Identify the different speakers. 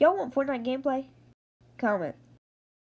Speaker 1: Y'all want Fortnite gameplay? Comment.